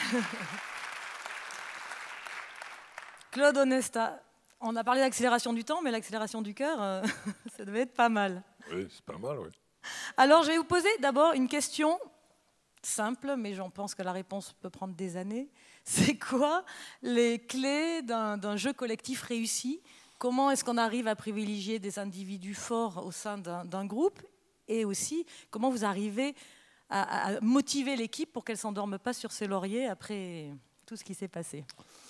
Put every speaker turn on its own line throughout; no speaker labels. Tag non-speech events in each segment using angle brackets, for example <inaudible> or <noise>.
<laughs> Claude honesta on a parlé d'accélération du temps, mais l'accélération du cœur, euh, <laughs> ça devait être pas mal.
Oui, c'est pas mal, oui.
Alors, je vais vous poser d'abord une question simple, mais j'en pense que la réponse peut prendre des années. <laughs> C'est quoi les clés d'un jeu collectif réussi Comment est-ce qu'on arrive à privilégier des individus forts au sein d'un groupe Et aussi, comment vous arrivez à, motiver l'équipe pour qu'elle ne s'endorme pas sur ses lauriers après tout ce qui s'est passé.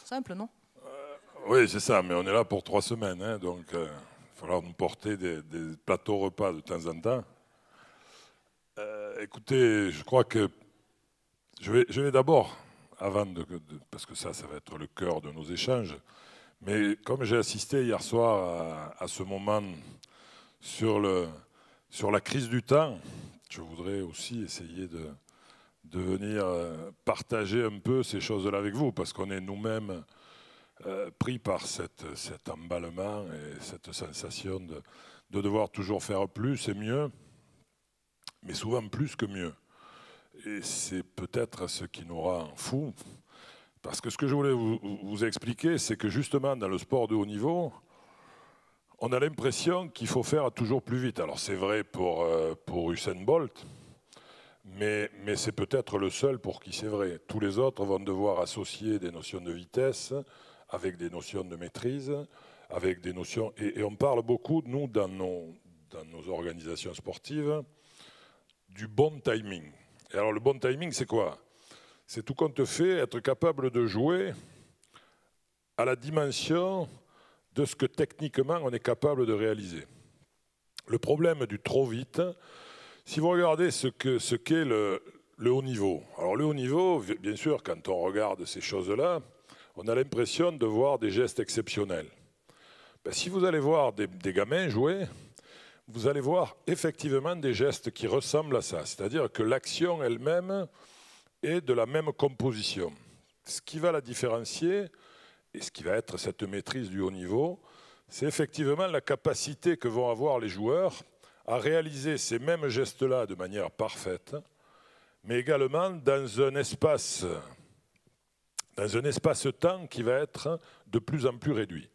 Simple, non
euh, Oui, c'est ça, mais on est là pour trois semaines, hein, donc euh, il va falloir nous porter des, plateaux repas de temps en temps. Euh, écoutez, je crois que je vais, d'abord, avant de, parce que ça, ça va être le cœur de nos échanges, mais comme j'ai assisté hier soir à, à ce moment sur, le, sur la crise du temps, je voudrais aussi essayer de, venir euh, partager un peu ces choses-là avec vous, parce qu'on est nous-mêmes euh, pris par cet emballement et cette sensation de, devoir toujours faire plus et mieux, mais souvent plus que mieux. Et c'est peut-être ce qui nous rend fous, parce que ce que je voulais vous expliquer, c'est que justement dans le sport de haut niveau, on a l'impression qu'il faut faire toujours plus vite. Alors c'est vrai pour, euh, pour Usain Bolt, mais, mais c'est peut-être le seul pour qui c'est vrai. Tous les autres vont devoir associer des notions de vitesse avec des notions de maîtrise, avec des notions... Et, on parle beaucoup, nous, dans nos, dans nos organisations sportives, du bon timing. Et alors le bon timing, c'est quoi C'est tout compte fait, être capable de jouer à la dimension de ce que techniquement on est capable de réaliser. Le problème du trop vite, si vous regardez ce qu'est le, haut niveau, alors le haut niveau, bien sûr, quand on regarde ces choses-là, on a l'impression de voir des gestes exceptionnels. Ben, si vous allez voir des, gamins jouer, vous allez voir effectivement des gestes qui ressemblent à ça, c'est-à-dire que l'action elle-même est de la même composition. Ce qui va la différencier, et ce qui va être cette maîtrise du haut niveau, c'est effectivement la capacité que vont avoir les joueurs à réaliser ces mêmes gestes-là de manière parfaite, mais également dans un espace dans un espace-temps qui va être de plus en plus réduit.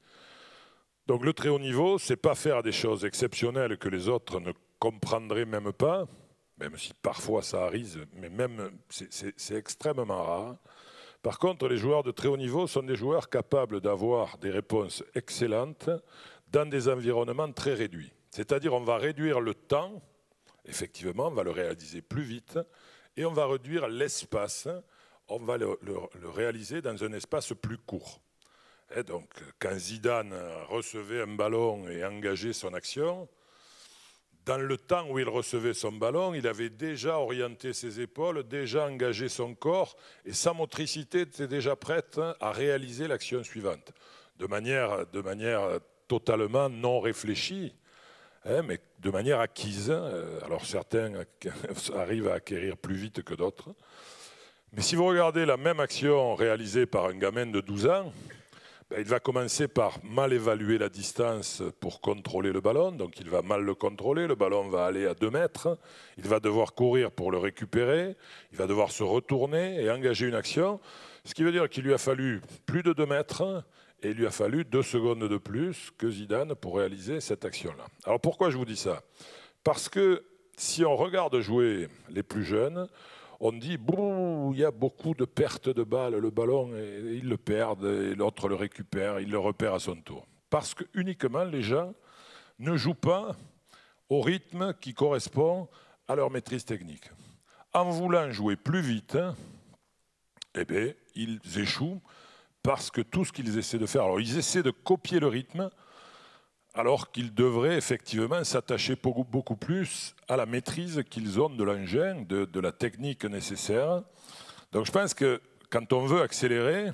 Donc le très haut niveau, c'est pas faire des choses exceptionnelles que les autres ne comprendraient même pas, même si parfois ça arrive, mais même c'est extrêmement rare. Par contre, les joueurs de très haut niveau sont des joueurs capables d'avoir des réponses excellentes dans des environnements très réduits. C'est-à-dire on va réduire le temps, effectivement, on va le réaliser plus vite, et on va réduire l'espace, on va le, réaliser dans un espace plus court. Et donc, quand Zidane recevait un ballon et engageait son action, dans le temps où il recevait son ballon, il avait déjà orienté ses épaules, déjà engagé son corps, et sa motricité était déjà prête hein, à réaliser l'action suivante, de manière, de manière totalement non réfléchie, hein, mais de manière acquise. Hein, euh, alors certains <laughs> arrivent à acquérir plus vite que d'autres. Mais si vous regardez la même action réalisée par un gamin de 12 ans, ben, il va commencer par mal évaluer la distance pour contrôler le ballon, donc il va mal le contrôler, le ballon va aller à 2 mètres, il va devoir courir pour le récupérer, il va devoir se retourner et engager une action, ce qui veut dire qu'il lui a fallu plus de 2 mètres et il lui a fallu 2 secondes de plus que Zidane pour réaliser cette action-là. Alors pourquoi je vous dis ça Parce que si on regarde jouer les plus jeunes, on dit il y a beaucoup de pertes de balles, le ballon, ils le perdent, l'autre le récupère, il le repère à son tour. Parce que uniquement les gens ne jouent pas au rythme qui correspond à leur maîtrise technique. En voulant jouer plus vite, eh ils échouent parce que tout ce qu'ils essaient de faire, alors ils essaient de copier le rythme, alors qu'ils devraient effectivement s'attacher beaucoup plus à la maîtrise qu'ils ont de l'engin, de, de, la technique nécessaire. Donc je pense que quand on veut accélérer,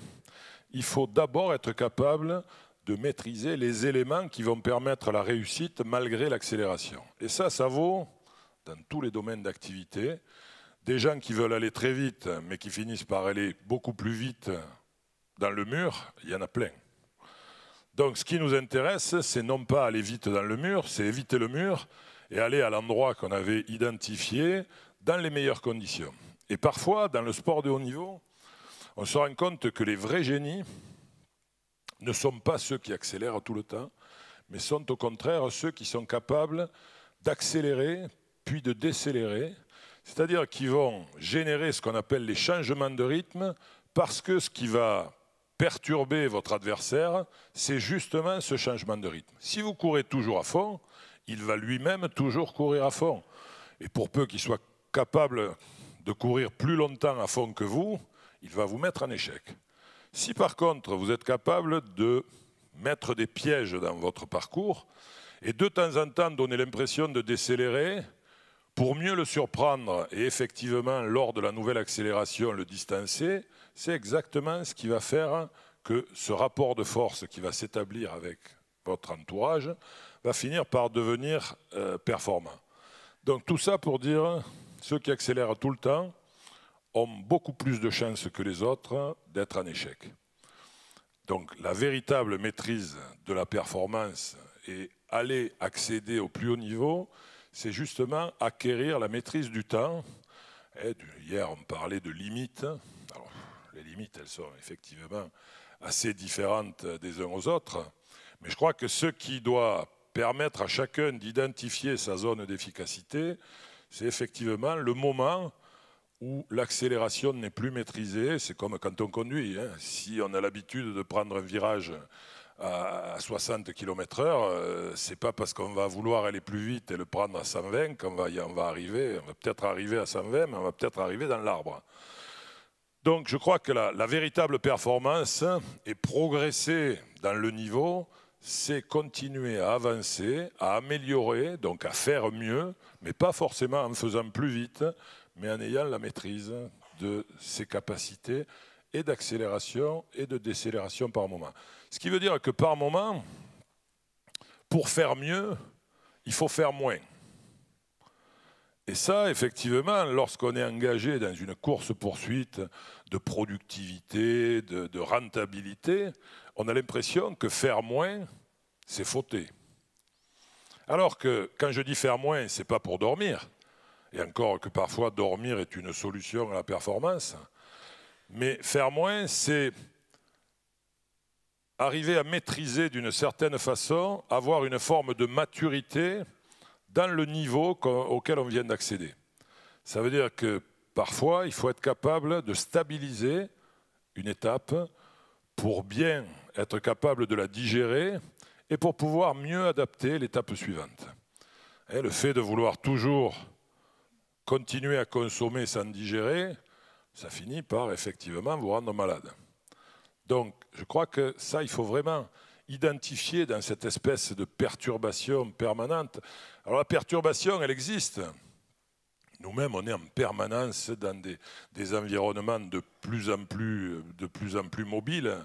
il faut d'abord être capable de maîtriser les éléments qui vont permettre la réussite malgré l'accélération. Et ça, ça vaut dans tous les domaines d'activité. Des gens qui veulent aller très vite, mais qui finissent par aller beaucoup plus vite dans le mur, il y en a plein. Donc ce qui nous intéresse, c'est non pas aller vite dans le mur, c'est éviter le mur et aller à l'endroit qu'on avait identifié dans les meilleures conditions. Et parfois, dans le sport de haut niveau, on se rend compte que les vrais génies ne sont pas ceux qui accélèrent tout le temps, mais sont au contraire ceux qui sont capables d'accélérer, puis de décélérer, c'est-à-dire qui vont générer ce qu'on appelle les changements de rythme, parce que ce qui va perturber votre adversaire, c'est justement ce changement de rythme. Si vous courez toujours à fond, il va lui-même toujours courir à fond. Et pour peu qu'il soit capable de courir plus longtemps à fond que vous, il va vous mettre en échec. Si par contre vous êtes capable de mettre des pièges dans votre parcours et de temps en temps donner l'impression de décélérer pour mieux le surprendre et effectivement lors de la nouvelle accélération le distancer, c'est exactement ce qui va faire que ce rapport de force qui va s'établir avec votre entourage va finir par devenir euh, performant. Donc tout ça pour dire, ceux qui accélèrent tout le temps ont beaucoup plus de chances que les autres d'être en échec. Donc la véritable maîtrise de la performance et aller accéder au plus haut niveau, c'est justement acquérir la maîtrise du temps. hier, on parlait de limites elles sont effectivement assez différentes des uns aux autres. Mais je crois que ce qui doit permettre à chacun d'identifier sa zone d'efficacité, c'est effectivement le moment où l'accélération n'est plus maîtrisée. C'est comme quand on conduit. Hein. Si on a l'habitude de prendre un virage à 60 km/h, euh, c'est pas parce qu'on va vouloir aller plus vite et le prendre à 120 qu'on va, on va arriver. On va peut-être arriver à 120, mais on va peut-être arriver dans l'arbre. Donc je crois que la, véritable performance et progresser dans le niveau, c'est continuer à avancer, à améliorer, donc à faire mieux, mais pas forcément en faisant plus vite, mais en ayant la maîtrise de ses capacités et d'accélération et de décélération par moment. Ce qui veut dire que par moment, pour faire mieux, il faut faire moins. Et ça, effectivement, lorsqu'on est engagé dans une course-poursuite de productivité, de, rentabilité, on a l'impression que faire moins, c'est fauter. Alors que quand je dis faire moins, ce n'est pas pour dormir. Et encore que parfois dormir est une solution à la performance. Mais faire moins, c'est arriver à maîtriser d'une certaine façon, avoir une forme de maturité dans le niveau auquel on vient d'accéder. Ça veut dire que parfois, il faut être capable de stabiliser une étape pour bien être capable de la digérer et pour pouvoir mieux adapter l'étape suivante. le fait de vouloir toujours continuer à consommer sans digérer, ça finit par effectivement vous rendre malade. Donc je crois que ça, il faut vraiment identifié dans cette espèce de perturbation permanente. Alors la perturbation, elle existe. Nous-mêmes, on est en permanence dans des, environnements de plus en plus, de plus en plus mobiles,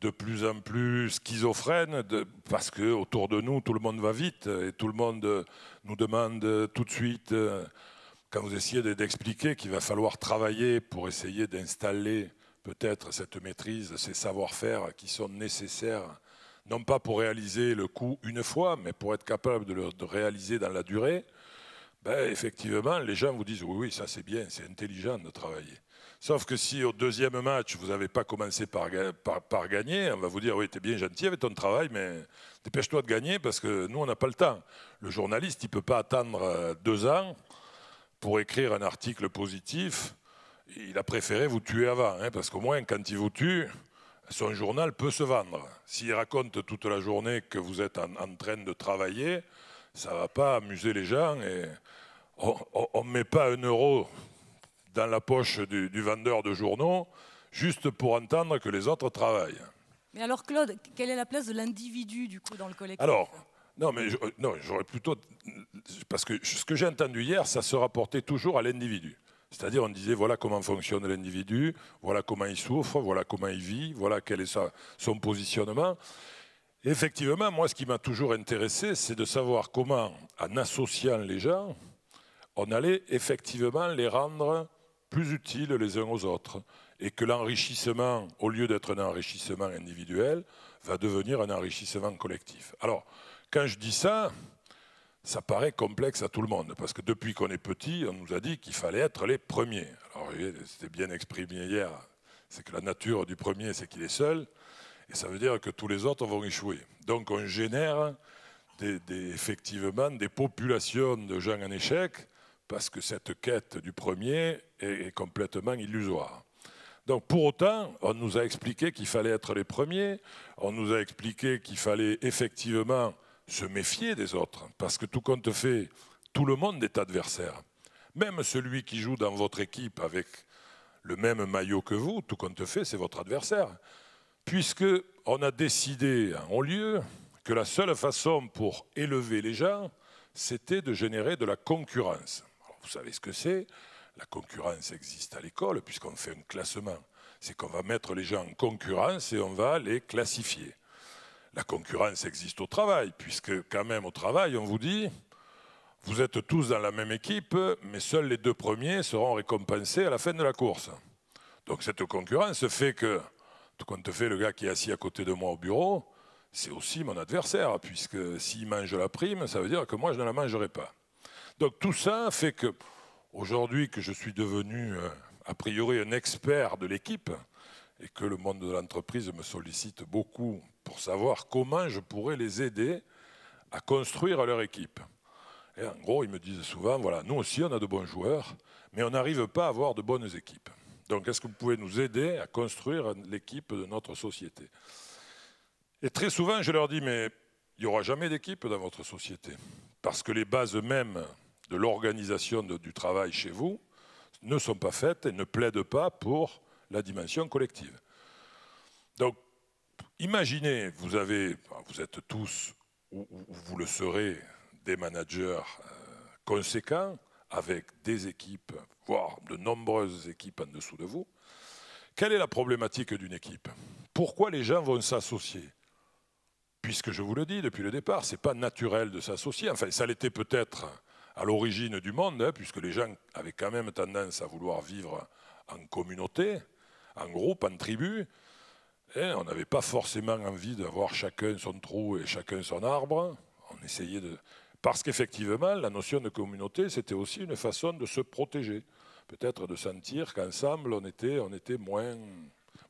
de plus en plus schizophrènes, parce que autour de nous, tout le monde va vite et tout le monde nous demande tout de suite, quand vous essayez d'expliquer qu'il va falloir travailler pour essayer d'installer peut-être cette maîtrise, ces savoir-faire qui sont nécessaires non pas pour réaliser le coup une fois, mais pour être capable de le réaliser dans la durée, ben, effectivement, les gens vous disent oui, oui, ça c'est bien, c'est intelligent de travailler. Sauf que si au deuxième match, vous n'avez pas commencé par, gagner, on va vous dire oui, t'es bien gentil avec ton travail, mais dépêche-toi de gagner parce que nous, on n'a pas le temps. Le journaliste, il ne peut pas attendre euh, deux ans pour écrire un article positif. Il a préféré vous tuer avant, hein, parce qu'au moins, quand il vous tue, son journal peut se vendre. S'il raconte toute la journée que vous êtes en, train de travailler, ça ne va pas amuser les gens. Et on ne met pas un euro dans la poche du, du vendeur de journaux juste pour entendre que les autres travaillent.
Mais alors, Claude, quelle est la place de l'individu, du coup, dans le collectif
Alors, non, mais euh, non, j'aurais plutôt. Parce que ce que j'ai entendu hier, ça se rapportait toujours à l'individu. C'est-à-dire, on disait voilà comment fonctionne l'individu, voilà comment il souffre, voilà comment il vit, voilà quel est son positionnement. effectivement, moi, ce qui m'a toujours intéressé, c'est de savoir comment, en associant les gens, on allait effectivement les rendre plus utiles les uns aux autres. Et que l'enrichissement, au lieu d'être un enrichissement individuel, va devenir un enrichissement collectif. Alors, quand je dis ça, ça paraît complexe à tout le monde, parce que depuis qu'on est petit, on nous a dit qu'il fallait être les premiers. Alors, c'était bien exprimé hier, c'est que la nature du premier, c'est qu'il est seul, et ça veut dire que tous les autres vont échouer. Donc, on génère des, effectivement des populations de gens en échec, parce que cette quête du premier est, est complètement illusoire. Donc pour autant, on nous a expliqué qu'il fallait être les premiers, on nous a expliqué qu'il fallait effectivement se méfier des autres, parce que tout compte fait, tout le monde est adversaire. Même celui qui joue dans votre équipe avec le même maillot que vous, tout compte fait, c'est votre adversaire. Puisque on a décidé en haut lieu que la seule façon pour élever les gens, c'était de générer de la concurrence. vous savez ce que c'est La concurrence existe à l'école puisqu'on fait un classement. C'est qu'on va mettre les gens en concurrence et on va les classifier la concurrence existe au travail, puisque quand même au travail, on vous dit, vous êtes tous dans la même équipe, mais seuls les deux premiers seront récompensés à la fin de la course. Donc cette concurrence fait que, tout te fait le gars qui est assis à côté de moi au bureau, c'est aussi mon adversaire, puisque s'il mange la prime, ça veut dire que moi, je ne la mangerai pas. Donc tout ça fait que, aujourd'hui que je suis devenu, euh, a priori, un expert de l'équipe, et que le monde de l'entreprise me sollicite beaucoup pour savoir comment je pourrais les aider à construire leur équipe. Et en gros, ils me disent souvent, voilà, nous aussi, on a de bons joueurs, mais on n'arrive pas à avoir de bonnes équipes. Donc, est-ce que vous pouvez nous aider à construire l'équipe de notre société Et très souvent, je leur dis, mais il n'y aura jamais d'équipe dans votre société, parce que les bases mêmes de l'organisation du travail chez vous ne sont pas faites et ne plaident pas pour la dimension collective. Donc, Imaginez, vous avez, bah, vous êtes tous, ou vous le serez, des managers euh, conséquents, avec des équipes, voire de nombreuses équipes en dessous de vous. Quelle est la problématique d'une équipe Pourquoi les gens vont s'associer Puisque je vous le dis depuis le départ, ce n'est pas naturel de s'associer. Enfin, ça l'était peut-être à l'origine du monde, hein, puisque les gens avaient quand même tendance à vouloir vivre en communauté, en groupe, en tribu. Hein, on n'avait pas forcément envie d'avoir chacun son trou et chacun son arbre. On essayait de. Parce qu'effectivement, la notion de communauté, c'était aussi une façon de se protéger. Peut-être de sentir qu'ensemble, on était, moins,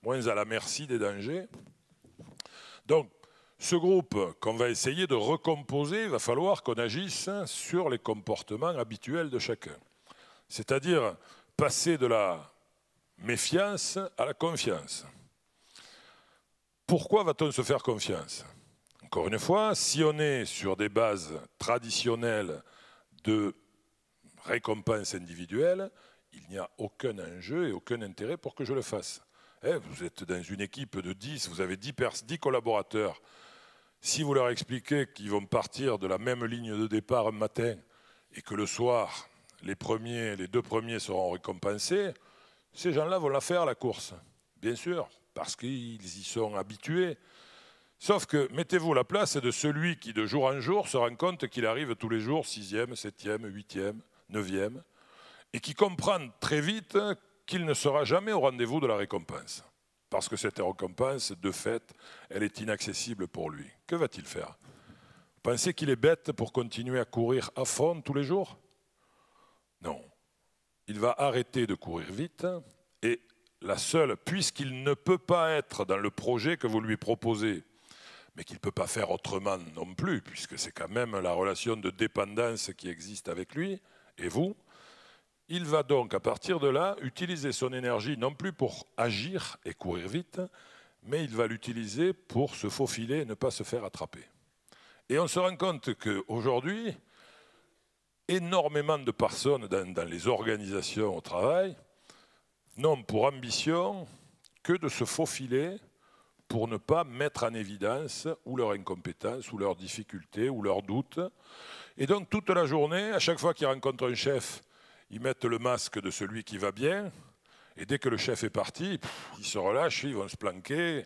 moins à la merci des dangers. Donc, ce groupe qu'on va essayer de recomposer, il va falloir qu'on agisse sur les comportements habituels de chacun. C'est-à-dire passer de la méfiance à la confiance. Pourquoi va-t-on se faire confiance Encore une fois, si on est sur des bases traditionnelles de récompense individuelle, il n'y a aucun enjeu et aucun intérêt pour que je le fasse. Eh, vous êtes dans une équipe de 10, vous avez 10, collaborateurs. Si vous leur expliquez qu'ils vont partir de la même ligne de départ un matin et que le soir, les, premiers, les deux premiers seront récompensés, ces gens-là vont la faire, la course. Bien sûr, parce qu'ils y sont habitués. Sauf que, mettez-vous la place de celui qui, de jour en jour, se rend compte qu'il arrive tous les jours sixième, septième, huitième, neuvième, et qui comprend très vite qu'il ne sera jamais au rendez-vous de la récompense. Parce que cette récompense, de fait, elle est inaccessible pour lui. Que va-t-il faire Pensez qu'il est bête pour continuer à courir à fond tous les jours Non. Il va arrêter de courir vite et la seule, puisqu'il ne peut pas être dans le projet que vous lui proposez, mais qu'il ne peut pas faire autrement non plus, puisque c'est quand même la relation de dépendance qui existe avec lui et vous, il va donc à partir de là utiliser son énergie non plus pour agir et courir vite, mais il va l'utiliser pour se faufiler et ne pas se faire attraper. Et on se rend compte qu'aujourd'hui, énormément de personnes dans, dans les organisations au travail, n'ont pour ambition que de se faufiler pour ne pas mettre en évidence ou leur incompétence, ou leurs difficultés, ou leurs doutes. Et donc toute la journée, à chaque fois qu'ils rencontrent un chef, ils mettent le masque de celui qui va bien, et dès que le chef est parti, ils se relâchent, ils vont se planquer.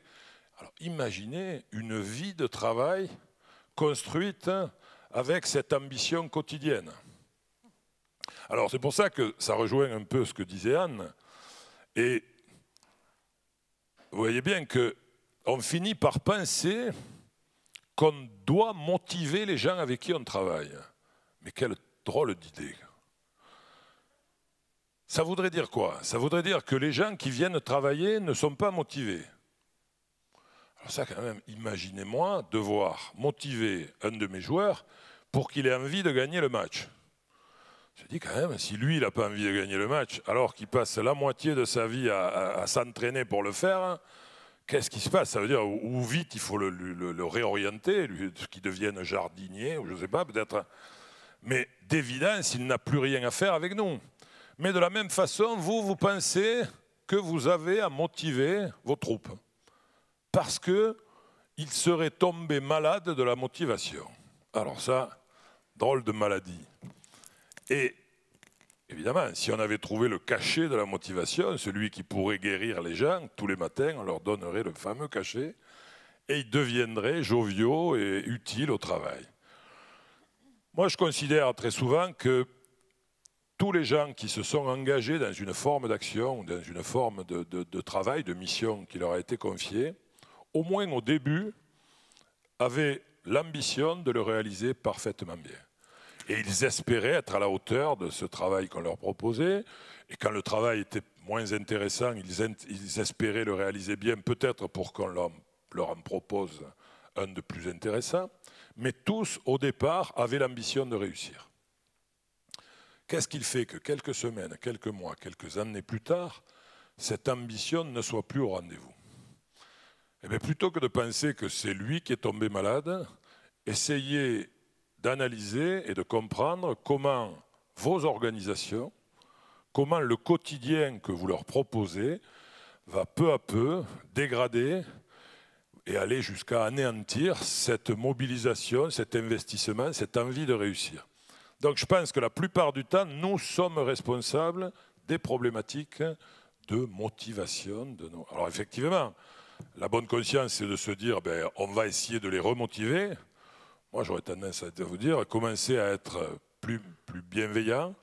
Alors imaginez une vie de travail construite avec cette ambition quotidienne. Alors c'est pour ça que ça rejoint un peu ce que disait Anne. Et vous voyez bien on finit par penser qu'on doit motiver les gens avec qui on travaille. Mais quelle drôle d'idée. Ça voudrait dire quoi Ça voudrait dire que les gens qui viennent travailler ne sont pas motivés. Alors ça quand même, imaginez-moi devoir motiver un de mes joueurs pour qu'il ait envie de gagner le match. Je dis quand même, si lui, il n'a pas envie de gagner le match, alors qu'il passe la moitié de sa vie à, s'entraîner pour le faire, hein, qu'est-ce qui se passe Ça veut dire, ou vite, il faut le, le réorienter, qu'il devienne jardinier, ou je ne sais pas, peut-être. Mais d'évidence, il n'a plus rien à faire avec nous. Mais de la même façon, vous, vous pensez que vous avez à motiver vos troupes. Parce qu'ils seraient tombés malades de la motivation. Alors ça, drôle de maladie. Et évidemment, si on avait trouvé le cachet de la motivation, celui qui pourrait guérir les gens, tous les matins, on leur donnerait le fameux cachet, et ils deviendraient joviaux et utiles au travail. Moi, je considère très souvent que tous les gens qui se sont engagés dans une forme d'action, dans une forme de, de, travail, de mission qui leur a été confiée, au moins au début, avaient l'ambition de le réaliser parfaitement bien. Et ils espéraient être à la hauteur de ce travail qu'on leur proposait. Et quand le travail était moins intéressant, ils, espéraient le réaliser bien, peut-être pour qu'on leur, leur en propose un de plus intéressant. Mais tous, au départ, avaient l'ambition de réussir. Qu'est-ce qu'il fait que quelques semaines, quelques mois, quelques années plus tard, cette ambition ne soit plus au rendez-vous Eh plutôt que de penser que c'est lui qui est tombé malade, essayez d'analyser et de comprendre comment vos organisations, comment le quotidien que vous leur proposez va peu à peu dégrader et aller jusqu'à anéantir cette mobilisation, cet investissement, cette envie de réussir. Donc je pense que la plupart du temps, nous sommes responsables des problématiques de motivation. De nos... Alors effectivement, la bonne conscience, c'est de se dire, ben, on va essayer de les remotiver, moi j'aurais tendance à vous dire, commencez à être plus, bienveillant,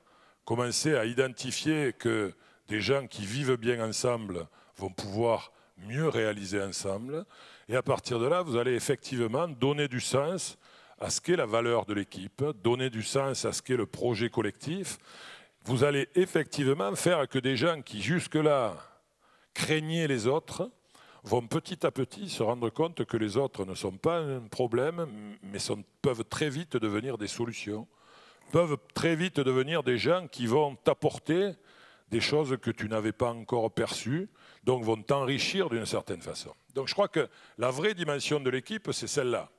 commencez à identifier que des gens qui vivent bien ensemble vont pouvoir mieux réaliser ensemble. Et à partir de là, vous allez effectivement donner du sens à ce qu'est la valeur de l'équipe, donner du sens à ce qu'est le projet collectif. Vous allez effectivement faire que des gens qui jusque-là craignaient les autres, vont petit à petit se rendre compte que les autres ne sont pas un problème, mais sont, peuvent très vite devenir des solutions, peuvent très vite devenir des gens qui vont t'apporter des choses que tu n'avais pas encore perçues, donc vont t'enrichir d'une certaine façon. Donc je crois que la vraie dimension de l'équipe, c'est celle-là.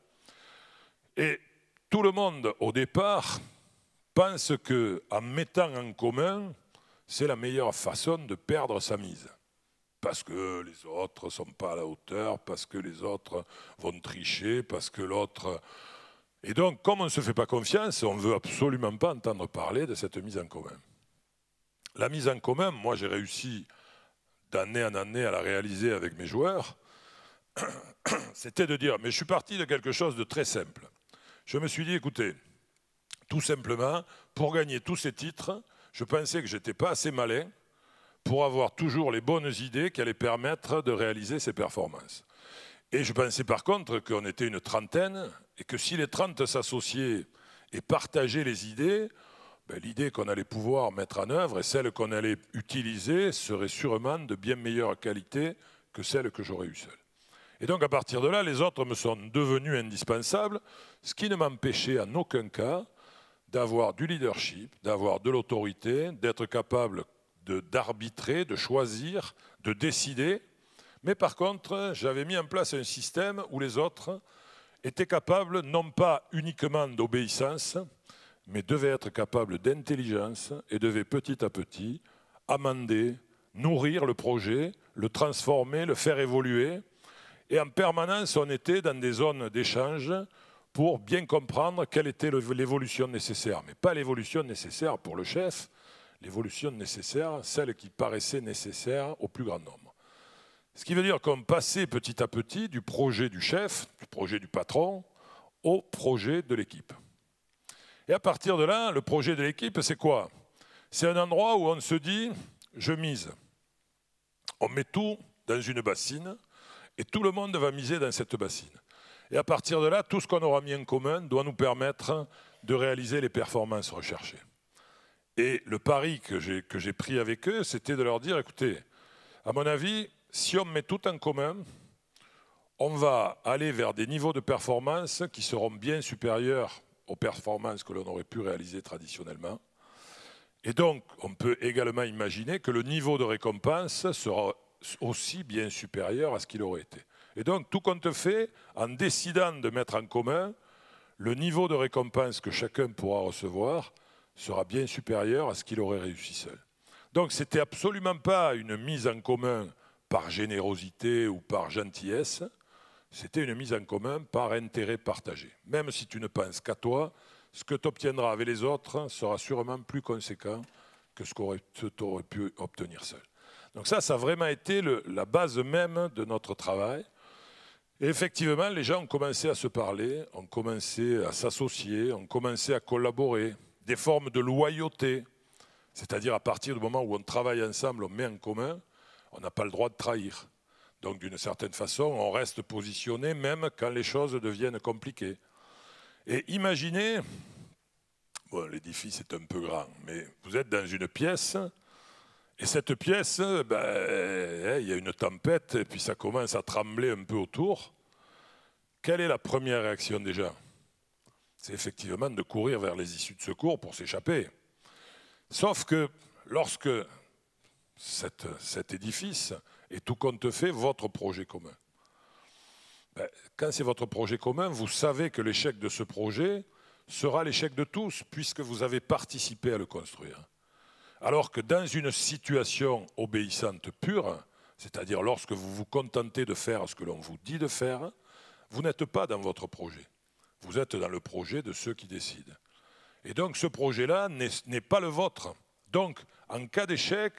Et tout le monde, au départ, pense qu'en mettant en commun, c'est la meilleure façon de perdre sa mise parce que les autres ne sont pas à la hauteur, parce que les autres vont tricher, parce que l'autre... Et donc, comme on ne se fait pas confiance, on ne veut absolument pas entendre parler de cette mise en commun. La mise en commun, moi j'ai réussi d'année en année à la réaliser avec mes joueurs, <coughs> c'était de dire, mais je suis parti de quelque chose de très simple. Je me suis dit, écoutez, tout simplement, pour gagner tous ces titres, je pensais que je n'étais pas assez malin pour avoir toujours les bonnes idées qui allaient permettre de réaliser ces performances. Et je pensais par contre qu'on était une trentaine et que si les trente s'associaient et partageaient les idées, ben, l'idée qu'on allait pouvoir mettre en œuvre et celle qu'on allait utiliser serait sûrement de bien meilleure qualité que celle que j'aurais eue seule. Et donc à partir de là, les autres me sont devenus indispensables, ce qui ne m'empêchait en aucun cas d'avoir du leadership, d'avoir de l'autorité, d'être capable, d'arbitrer, de, choisir, de décider. Mais par contre, j'avais mis en place un système où les autres étaient capables non pas uniquement d'obéissance, mais devaient être capables d'intelligence et devaient petit à petit amender, nourrir le projet, le transformer, le faire évoluer. Et en permanence, on était dans des zones d'échange pour bien comprendre quelle était l'évolution nécessaire, mais pas l'évolution nécessaire pour le chef, l'évolution nécessaire, celle qui paraissait nécessaire au plus grand nombre. Ce qui veut dire qu'on passait petit à petit du projet du chef, du projet du patron, au projet de l'équipe. Et à partir de là, le projet de l'équipe, c'est quoi C'est un endroit où on se dit, je mise. On met tout dans une bassine et tout le monde va miser dans cette bassine. Et à partir de là, tout ce qu'on aura mis en commun doit nous permettre de réaliser les performances recherchées. Et le pari que j'ai pris avec eux, c'était de leur dire, écoutez, à mon avis, si on met tout en commun, on va aller vers des niveaux de performance qui seront bien supérieurs aux performances que l'on aurait pu réaliser traditionnellement. Et donc, on peut également imaginer que le niveau de récompense sera aussi bien supérieur à ce qu'il aurait été. Et donc, tout compte fait, en décidant de mettre en commun le niveau de récompense que chacun pourra recevoir sera bien supérieur à ce qu'il aurait réussi seul. Donc c'était absolument pas une mise en commun par générosité ou par gentillesse, c'était une mise en commun par intérêt partagé. Même si tu ne penses qu'à toi, ce que tu obtiendras avec les autres sera sûrement plus conséquent que ce que tu aurais pu obtenir seul. Donc ça, ça a vraiment été la base même de notre travail. Et effectivement, les gens ont commencé à se parler, ont commencé à s'associer, ont commencé à collaborer des formes de loyauté, c'est-à-dire à partir du moment où on travaille ensemble, on met en commun, on n'a pas le droit de trahir. Donc d'une certaine façon, on reste positionné même quand les choses deviennent compliquées. Et imaginez, bon, l'édifice est un peu grand, mais vous êtes dans une pièce, et cette pièce, ben, eh, il y a une tempête, et puis ça commence à trembler un peu autour. Quelle est la première réaction déjà c'est effectivement de courir vers les issues de secours pour s'échapper. Sauf que lorsque cet édifice est tout compte fait votre projet commun, ben, quand c'est votre projet commun, vous savez que l'échec de ce projet sera l'échec de tous, puisque vous avez participé à le construire. Alors que dans une situation obéissante pure, c'est-à-dire lorsque vous vous contentez de faire ce que l'on vous dit de faire, vous n'êtes pas dans votre projet. Vous êtes dans le projet de ceux qui décident. Et donc ce projet-là n'est pas le vôtre. Donc, en cas d'échec,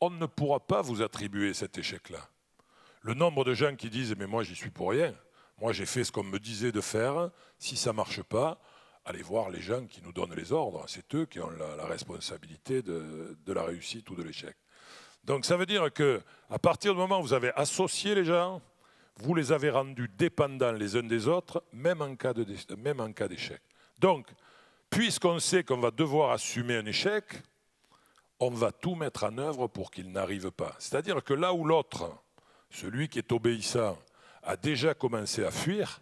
on ne pourra pas vous attribuer cet échec-là. Le nombre de gens qui disent ⁇ mais moi j'y suis pour rien ⁇ moi j'ai fait ce qu'on me disait de faire, si ça ne marche pas, allez voir les gens qui nous donnent les ordres, c'est eux qui ont la, responsabilité de, de, la réussite ou de l'échec. Donc ça veut dire que à partir du moment où vous avez associé les gens, vous les avez rendus dépendants les uns des autres, même en cas d'échec. Donc, puisqu'on sait qu'on va devoir assumer un échec, on va tout mettre en œuvre pour qu'il n'arrive pas. C'est-à-dire que là où l'autre, celui qui est obéissant, a déjà commencé à fuir,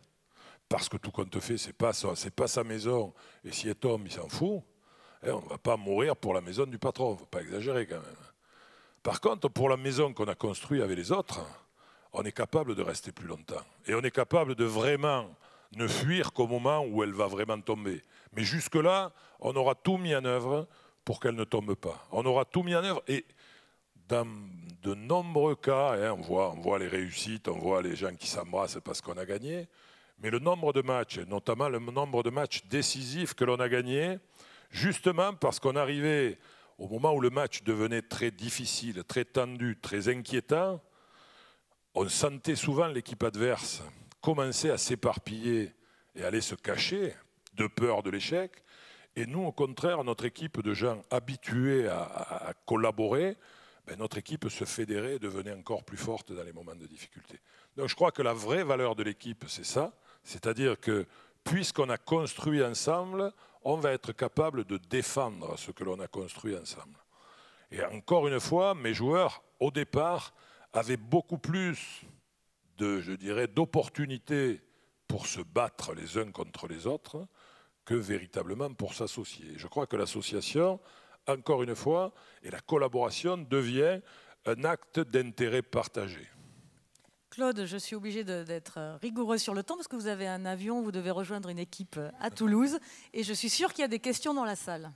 parce que tout compte fait, ce n'est pas, pas, sa maison, et si est homme, il s'en fout, hein, on ne va pas mourir pour la maison du patron, il ne faut pas exagérer quand même. Par contre, pour la maison qu'on a construite avec les autres, on est capable de rester plus longtemps. Et on est capable de vraiment ne fuir qu'au moment où elle va vraiment tomber. Mais jusque-là, on aura tout mis en œuvre pour qu'elle ne tombe pas. On aura tout mis en œuvre. Et dans de nombreux cas, hein, on, voit, on voit les réussites, on voit les gens qui s'embrassent parce qu'on a gagné, mais le nombre de matchs, notamment le nombre de matchs décisifs que l'on a gagnés, justement parce qu'on arrivait au moment où le match devenait très difficile, très tendu, très inquiétant, on sentait souvent l'équipe adverse commencer à s'éparpiller et aller se cacher de peur de l'échec. Et nous, au contraire, notre équipe de gens habitués à, collaborer, ben, notre équipe se fédérait devenait encore plus forte dans les moments de difficulté. Donc je crois que la vraie valeur de l'équipe, c'est ça, c'est-à-dire que puisqu'on a construit ensemble, on va être capable de défendre ce que l'on a construit ensemble. Et encore une fois, mes joueurs, au départ, avaient beaucoup plus de, je dirais, d'opportunités pour se battre les uns contre les autres que véritablement pour s'associer. Je crois que l'association, encore une fois, et la collaboration devient un acte d'intérêt partagé.
Claude, je suis obligée d'être rigoureuse sur le temps parce que vous avez un avion, vous devez rejoindre une équipe à Toulouse et je suis sûre qu'il y a des questions dans la salle.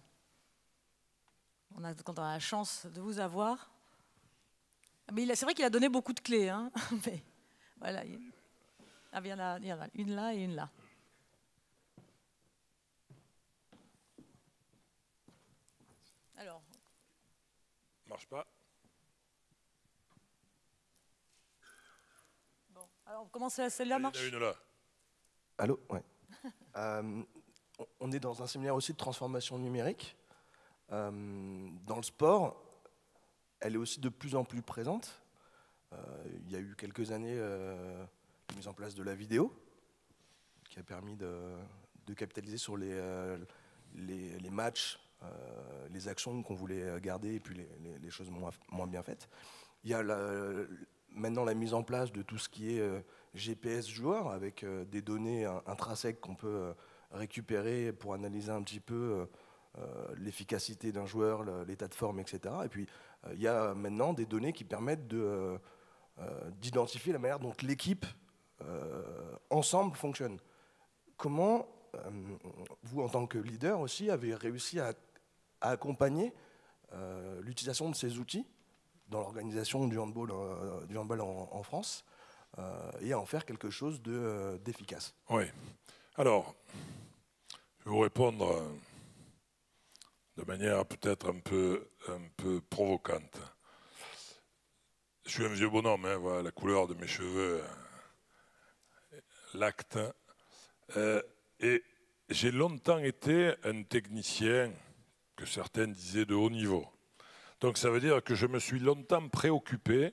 on a la chance de vous avoir, ah, mais c'est vrai qu'il a donné beaucoup de clés. Hein <laughs> Mais, voilà. Ah, il, y en a, une là et une là. Alors. Marche pas. Bon, alors à celle-là marche Il y en a une
là. Allô Ouais. <laughs> Euh, on est dans un séminaire aussi de transformation numérique. Euh, dans le sport, elle est aussi de plus en plus présente. Euh, il y a eu quelques années la euh, mise en place de la vidéo, qui a permis de, capitaliser sur les, euh, matchs, les actions qu'on voulait garder et puis les, choses moins, bien faites. Il y a maintenant la mise en place de tout ce qui est GPS joueur avec des données intrinsèques qu'on peut récupérer pour analyser un petit peu l'efficacité d'un joueur, l'état de forme, etc. Et puis euh, il y a maintenant des données qui permettent euh, euh, d'identifier la manière dont l'équipe ensemble fonctionne. Comment vous, en tant que leader aussi, avez réussi à, accompagner l'utilisation de ces outils dans l'organisation du handball, du handball en, France et à en faire quelque chose d'efficace
Oui. Alors, je vais vous répondre de manière peut-être un peu, un provocante. Je suis un vieux bonhomme, hein, la couleur de mes cheveux, l'acte. Euh, et j'ai longtemps été un technicien que certains disaient de haut niveau. Donc ça veut dire que je me suis longtemps préoccupé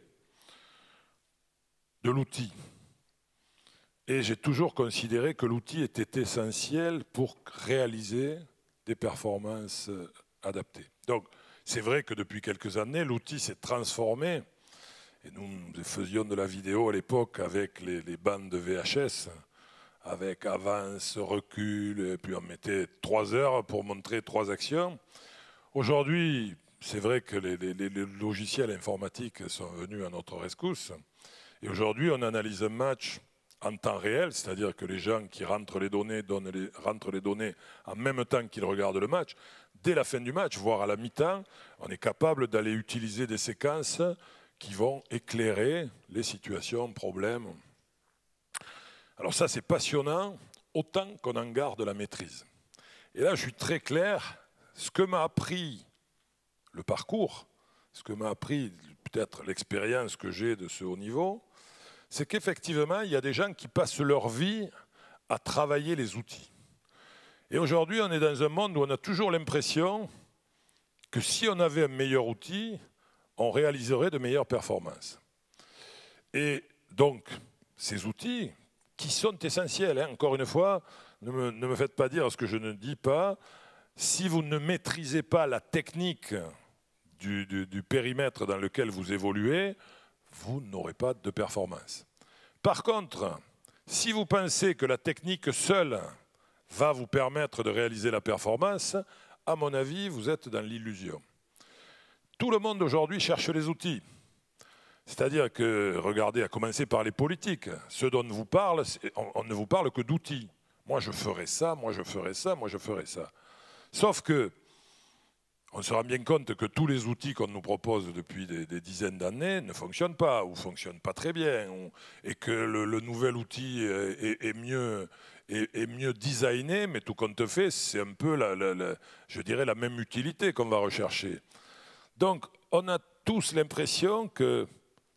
de l'outil. Et j'ai toujours considéré que l'outil était essentiel pour réaliser des performances euh, adaptées. Donc, c'est vrai que depuis quelques années, l'outil s'est transformé. Et nous, faisions de la vidéo à l'époque avec les, bandes de VHS, avec avance, recul, et puis on mettait trois heures pour montrer trois actions. Aujourd'hui, c'est vrai que les, les, logiciels informatiques sont venus à notre rescousse. Et aujourd'hui, on analyse un match en temps réel, c'est-à-dire que les gens qui rentrent les données rentrent les données en même temps qu'ils regardent le match, dès la fin du match, voire à la mi-temps, on est capable d'aller utiliser des séquences qui vont éclairer les situations, problèmes. Alors ça, c'est passionnant, autant qu'on en garde la maîtrise. Et là, je suis très clair, ce que m'a appris le parcours, ce que m'a appris peut-être l'expérience que j'ai de ce haut niveau, c'est qu'effectivement, il y a des gens qui passent leur vie à travailler les outils. Et aujourd'hui, on est dans un monde où on a toujours l'impression que si on avait un meilleur outil, on réaliserait de meilleures performances. Et donc, ces outils, qui sont essentiels, hein, encore une fois, ne me, faites pas dire ce que je ne dis pas, si vous ne maîtrisez pas la technique du périmètre dans lequel vous évoluez, vous n'aurez pas de performance. Par contre, si vous pensez que la technique seule va vous permettre de réaliser la performance, à mon avis, vous êtes dans l'illusion. Tout le monde aujourd'hui cherche les outils. C'est-à-dire que, regardez, à commencer par les politiques, ceux dont on vous parle, on ne vous parle que d'outils. Moi, je ferai ça, moi, je ferai ça, moi, je ferai ça. Sauf que on se rend bien compte que tous les outils qu'on nous propose depuis des, dizaines d'années ne fonctionnent pas ou fonctionnent pas très bien et que le, nouvel outil est, mieux, est, designé, mais tout compte fait, c'est un peu, la, je dirais, la même utilité qu'on va rechercher. Donc, on a tous l'impression que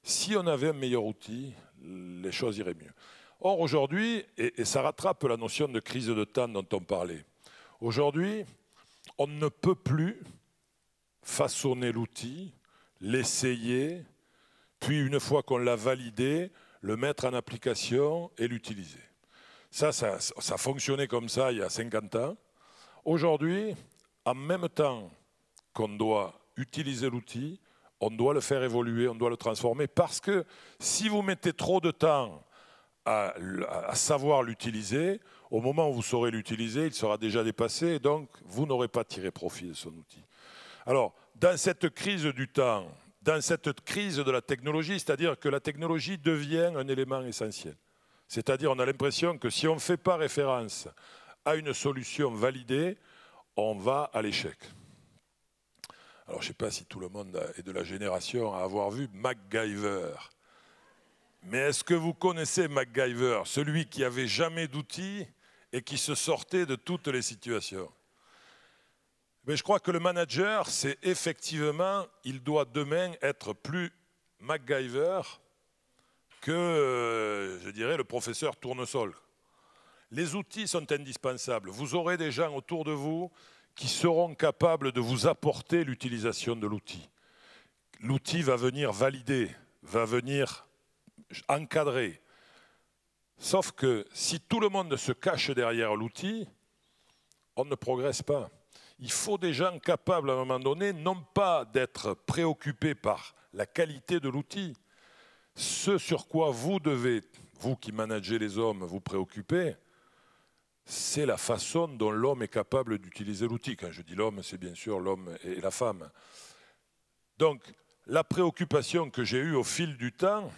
si on avait un meilleur outil, les choses iraient mieux. Or, aujourd'hui, et ça rattrape la notion de crise de temps dont on parlait, aujourd'hui, on ne peut plus façonner l'outil, l'essayer, puis une fois qu'on l'a validé, le mettre en application et l'utiliser. Ça, ça, ça fonctionnait comme ça il y a 50 ans. Aujourd'hui, en même temps qu'on doit utiliser l'outil, on doit le faire évoluer, on doit le transformer, parce que si vous mettez trop de temps à, à savoir l'utiliser, au moment où vous saurez l'utiliser, il sera déjà dépassé, et donc vous n'aurez pas tiré profit de son outil. Alors, dans cette crise du temps, dans cette crise de la technologie, c'est-à-dire que la technologie devient un élément essentiel. C'est-à-dire on a l'impression que si on ne fait pas référence à une solution validée, on va à l'échec. Alors je ne sais pas si tout le monde est de la génération à avoir vu MacGyver. Mais est-ce que vous connaissez MacGyver, celui qui n'avait jamais d'outils et qui se sortait de toutes les situations mais je crois que le manager, c'est effectivement, il doit demain être plus MacGyver que, euh, je dirais, le professeur Tournesol. Les outils sont indispensables. Vous aurez des gens autour de vous qui seront capables de vous apporter l'utilisation de l'outil. L'outil va venir valider, va venir encadrer. Sauf que si tout le monde se cache derrière l'outil, on ne progresse pas il faut des gens capables à un moment donné, non pas d'être préoccupés par la qualité de l'outil, ce sur quoi vous devez, vous qui managez les hommes, vous préoccuper, c'est la façon dont l'homme est capable d'utiliser l'outil. Quand je dis l'homme, c'est bien sûr l'homme et la femme. Donc, la préoccupation que j'ai eue au fil du temps,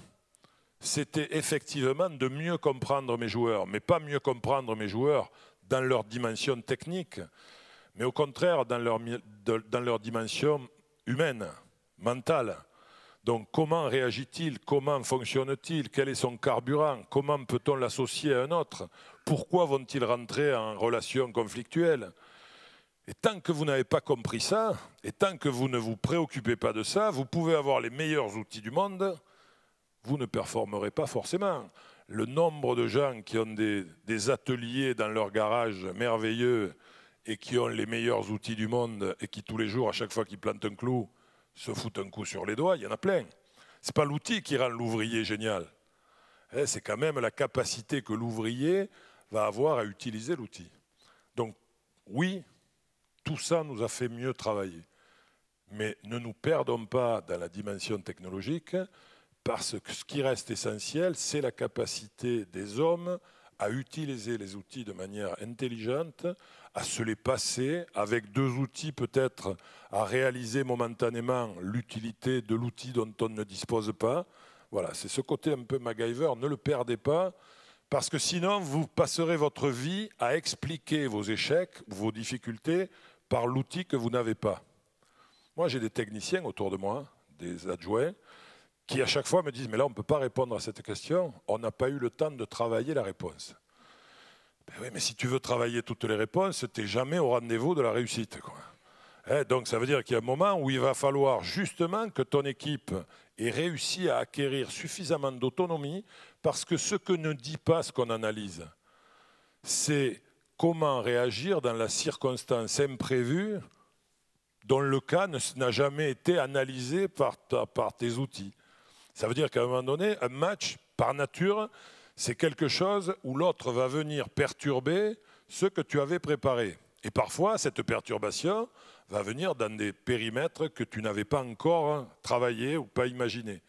c'était effectivement de mieux comprendre mes joueurs, mais pas mieux comprendre mes joueurs dans leur dimension technique, mais au contraire dans leur, dimension humaine, mentale. Donc comment réagit-il Comment fonctionne-t-il Quel est son carburant Comment peut-on l'associer à un autre Pourquoi vont-ils rentrer en relation conflictuelle Et tant que vous n'avez pas compris ça, et tant que vous ne vous préoccupez pas de ça, vous pouvez avoir les meilleurs outils du monde, vous ne performerez pas forcément. Le nombre de gens qui ont des ateliers dans leur garage merveilleux, et qui ont les meilleurs outils du monde et qui tous les jours, à chaque fois qu'ils plantent un clou, se foutent un coup sur les doigts, il y en a plein. Ce n'est pas l'outil qui rend l'ouvrier génial. Eh, c'est quand même la capacité que l'ouvrier va avoir à utiliser l'outil. Donc oui, tout ça nous a fait mieux travailler. Mais ne nous perdons pas dans la dimension technologique, parce que ce qui reste essentiel, c'est la capacité des hommes à utiliser les outils de manière intelligente, à se les passer avec deux outils peut-être à réaliser momentanément l'utilité de l'outil dont on ne dispose pas. Voilà, c'est ce côté un peu MacGyver, ne le perdez pas, parce que sinon vous passerez votre vie à expliquer vos échecs, vos difficultés par l'outil que vous n'avez pas. Moi j'ai des techniciens autour de moi, des adjoints, qui à chaque fois me disent, mais là on ne peut pas répondre à cette question, on n'a pas eu le temps de travailler la réponse. Ben oui, mais si tu veux travailler toutes les réponses, tu n'es jamais au rendez-vous de la réussite. Eh, donc ça veut dire qu'il y a un moment où il va falloir justement que ton équipe ait réussi à acquérir suffisamment d'autonomie parce que ce que ne dit pas ce qu'on analyse, c'est comment réagir dans la circonstance imprévue dont le cas n'a jamais été analysé par, par tes outils. Ça veut dire qu'à un moment donné, un match, par nature, c'est quelque chose où l'autre va venir perturber ce que tu avais préparé. Et parfois, cette perturbation va venir dans des périmètres que tu n'avais pas encore travaillé ou pas imaginé.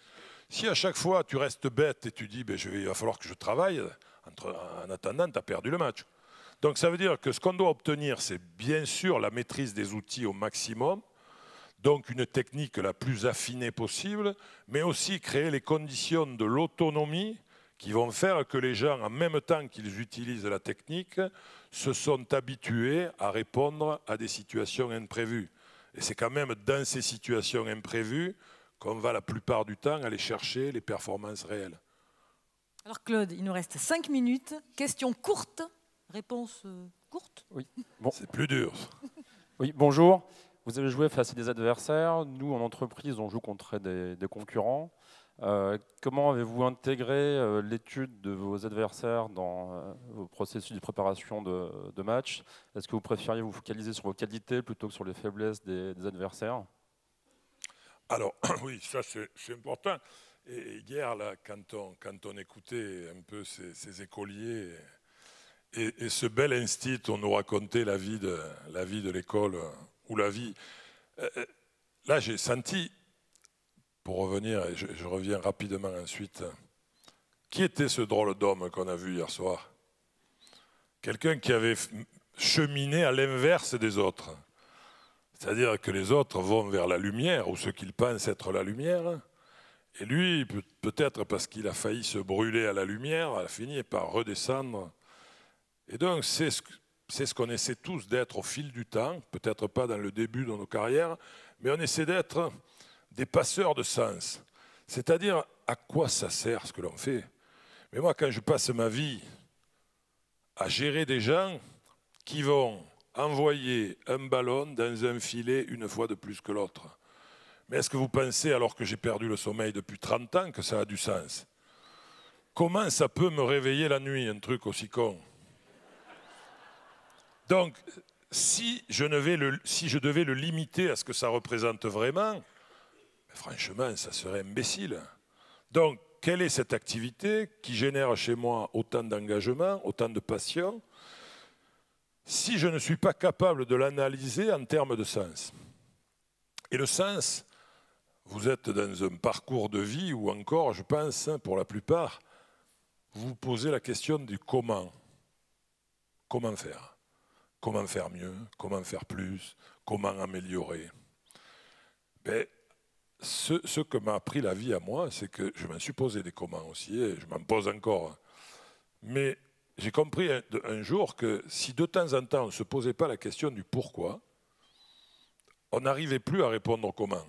Si à chaque fois tu restes bête et tu dis ben, je vais, il va falloir que je travaille, entre, en attendant, tu as perdu le match. Donc ça veut dire que ce qu'on doit obtenir, c'est bien sûr la maîtrise des outils au maximum, donc une technique la plus affinée possible, mais aussi créer les conditions de l'autonomie qui vont faire que les gens, en même temps qu'ils utilisent la technique, se sont habitués à répondre à des situations imprévues. Et c'est quand même dans ces situations imprévues qu'on va la plupart du temps aller chercher les performances réelles.
Alors Claude, il nous reste 5 minutes. Question courte, réponse euh, courte
Oui. Bon. C'est plus dur. <laughs> oui, bonjour. Vous avez joué face à des adversaires. Nous, en entreprise, on joue contre des concurrents. Euh, comment avez-vous intégré euh, l'étude de vos adversaires dans euh, vos processus de préparation de, match Est-ce que vous préfériez vous focaliser sur vos qualités plutôt que sur les faiblesses des, adversaires Alors, <clears throat> oui, ça c'est important. Et hier, là, quand, on, écoutait un peu ces, écoliers et, ce bel instit, on nous racontait la vie de l'école ou la vie. là, j'ai senti pour revenir, et je, reviens rapidement ensuite, qui était ce drôle d'homme qu'on a vu hier soir Quelqu'un qui avait cheminé à l'inverse des autres. C'est-à-dire que les autres vont vers la lumière, ou ce qu'ils pensent être la lumière. Et lui, peut-être parce qu'il a failli se brûler à la lumière, a fini par redescendre. Et donc, c'est ce, c'est ce qu'on essaie tous d'être au fil du temps, peut-être pas dans le début de nos carrières, mais on essaie d'être des passeurs de sens. C'est-à-dire, à quoi ça sert ce que l'on fait Mais moi, quand je passe ma vie à gérer des gens qui vont envoyer un ballon dans un filet une fois de plus que l'autre, mais est-ce que vous pensez, alors que j'ai perdu le sommeil depuis 30 ans, que ça a du sens Comment ça peut me réveiller la nuit, un truc aussi con Donc, si je, si je devais le limiter à ce que ça représente vraiment, Franchement, ça serait imbécile. Donc, quelle est cette activité qui génère chez moi autant d'engagement, autant de passion, si je ne suis pas capable de l'analyser en termes de sens Et le sens, vous êtes dans un parcours de vie où encore, je pense, pour la plupart, vous vous posez la question du comment. Comment faire Comment faire mieux Comment faire plus Comment améliorer ben, ce, que m'a appris la vie à moi, c'est que je m'en suis posé des communs aussi, et je m'en pose encore. Mais j'ai compris un, jour que si de temps en temps on ne se posait pas la question du pourquoi, on n'arrivait plus à répondre au comment.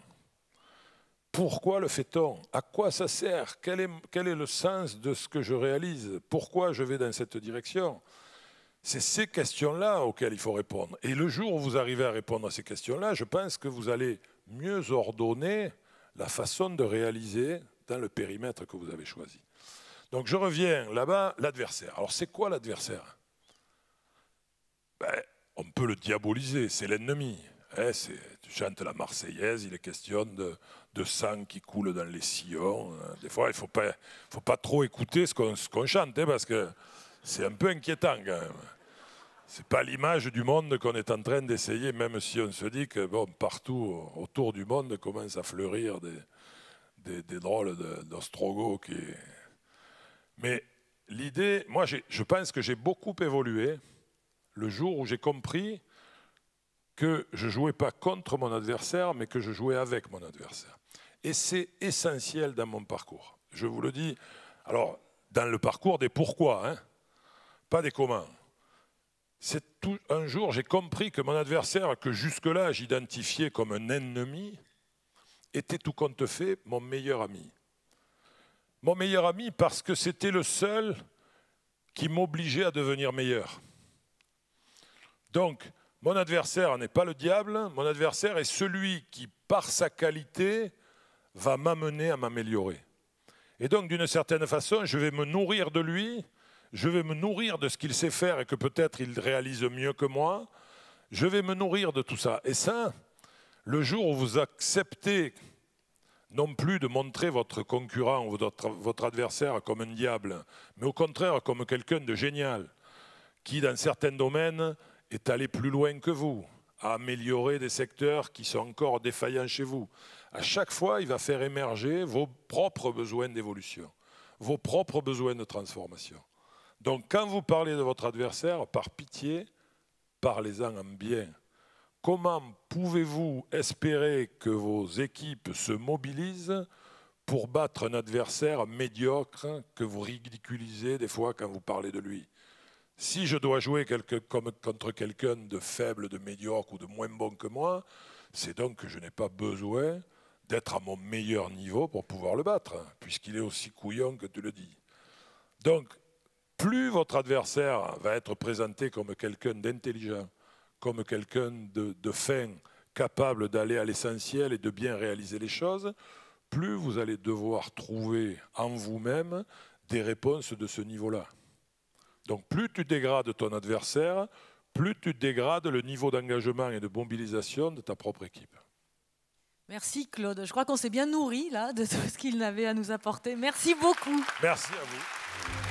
Pourquoi le fait-on À quoi ça sert est, quel est, le sens de ce que je réalise Pourquoi je vais dans cette direction C'est ces questions-là auxquelles il faut répondre. Et le jour où vous arrivez à répondre à ces questions-là, je pense que vous allez mieux ordonner la façon de réaliser dans le périmètre que vous avez choisi. Donc je reviens là-bas, l'adversaire. Alors c'est quoi l'adversaire ben, On peut le diaboliser, c'est l'ennemi. Eh, tu chantes la Marseillaise, il est question de, sang qui coule dans les sillons. Hein. Des fois, il ne faut pas, trop écouter ce qu'on chante, hein, parce que c'est un peu inquiétant quand même c'est pas l'image du monde qu'on est en train d'essayer, même si on se dit que bon, partout autour du monde commencent à fleurir des, des, des drôles d'ostrogos. De, Mais l'idée, moi je pense que j'ai beaucoup évolué le jour où j'ai compris que je jouais pas contre mon adversaire, mais que je jouais avec mon adversaire. Et c'est essentiel dans mon parcours. Je vous le dis, alors dans le parcours des pourquoi, hein, pas des comment tout, un jour, j'ai compris que mon adversaire, que jusque-là j'identifiais comme un ennemi, était tout compte fait mon meilleur ami. Mon meilleur ami parce que c'était le seul qui m'obligeait à devenir meilleur. Donc, mon adversaire n'est pas le diable, mon adversaire est celui qui, par sa qualité, va m'amener à m'améliorer. Et donc, d'une certaine façon, je vais me nourrir de lui je vais me nourrir de ce qu'il sait faire et que peut-être il réalise mieux que moi, je vais me nourrir de tout ça. Et ça, le jour où vous acceptez non plus de montrer votre concurrent ou votre adversaire comme un diable, mais au contraire comme quelqu'un de génial, qui dans certains domaines est allé plus loin que vous, à améliorer des secteurs qui sont encore défaillants chez vous. À chaque fois, il va faire émerger vos propres besoins d'évolution, vos propres besoins de transformation. Donc quand vous parlez de votre adversaire, par pitié, parlez-en en bien. Comment pouvez-vous espérer que vos équipes se mobilisent pour battre un adversaire médiocre que vous ridiculisez des fois quand vous parlez de lui Si je dois jouer contre quelqu'un de faible, de médiocre ou de moins bon que moi, c'est donc que je n'ai pas besoin d'être à mon meilleur niveau pour pouvoir le battre, puisqu'il est aussi couillon que tu le dis. Donc, plus votre adversaire va être présenté comme quelqu'un d'intelligent, comme quelqu'un de, fin, capable d'aller à l'essentiel et de bien réaliser les choses, plus vous allez devoir trouver en vous-même des réponses de ce niveau-là. Donc plus tu dégrades ton adversaire, plus tu dégrades le niveau d'engagement et de mobilisation de ta propre équipe.
Merci Claude. Je crois qu'on s'est bien nourri là de tout ce qu'il avait à nous apporter. Merci beaucoup.
Merci à vous.